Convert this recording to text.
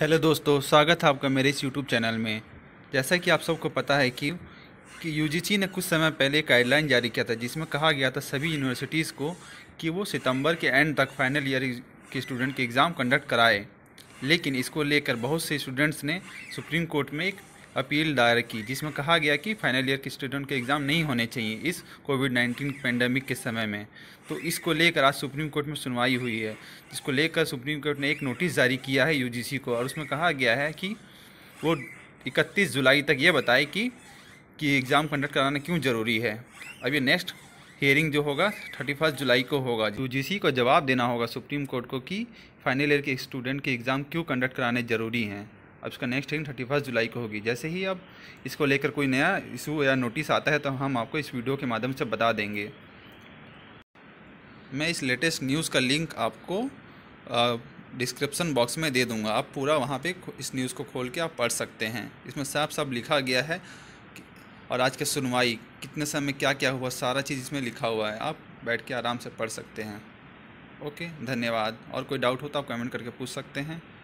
hello दोस्तों स्वागत है आपका मेरे इस यूट्यूब चैनल में जैसा कि आप सबको पता है कि कि यूजीसी ने कुछ समय पहले गाइडलाइन जारी किया था जिसमें कहा गया था सभी यूनिवर्सिटीज़ को कि वो सितंबर के एंड तक फाइनल ईयर के स्टूडेंट के एग्ज़ाम कंडक्ट कराए लेकिन इसको लेकर बहुत से स्टूडेंट्स ने सुप्रीम कोर्ट में एक अपील दायर की जिसमें कहा गया कि फाइनल ईयर के स्टूडेंट के एग्ज़ाम नहीं होने चाहिए इस कोविड नाइन्टीन पेंडेमिक के समय में तो इसको लेकर आज सुप्रीम कोर्ट में सुनवाई हुई है जिसको लेकर सुप्रीम कोर्ट ने एक नोटिस जारी किया है यू को और उसमें कहा गया है कि वो इकतीस जुलाई तक ये बताए कि कि एग्ज़ाम कंडक्ट कराना क्यों ज़रूरी है अब ये नेक्स्ट हियरिंग जो होगा थर्टी फर्स्ट जुलाई को होगा यूजीसी को जवाब देना होगा सुप्रीम कोर्ट को कि फाइनल ईयर के स्टूडेंट के एग्ज़ाम क्यों कंडक्ट कराने ज़रूरी हैं अब इसका नेक्स्ट हेयरिंग थर्टी फर्स्ट जुलाई को होगी जैसे ही अब इसको लेकर कोई नया इशू या नोटिस आता है तो हम आपको इस वीडियो के माध्यम से बता देंगे मैं इस लेटेस्ट न्यूज़ का लिंक आपको डिस्क्रिप्सन बॉक्स में दे दूंगा आप पूरा वहाँ पे इस न्यूज़ को खोल के आप पढ़ सकते हैं इसमें साफ साफ लिखा गया है और आज की सुनवाई कितने समय क्या क्या हुआ सारा चीज़ इसमें लिखा हुआ है आप बैठ के आराम से पढ़ सकते हैं ओके धन्यवाद और कोई डाउट हो तो आप कमेंट करके पूछ सकते हैं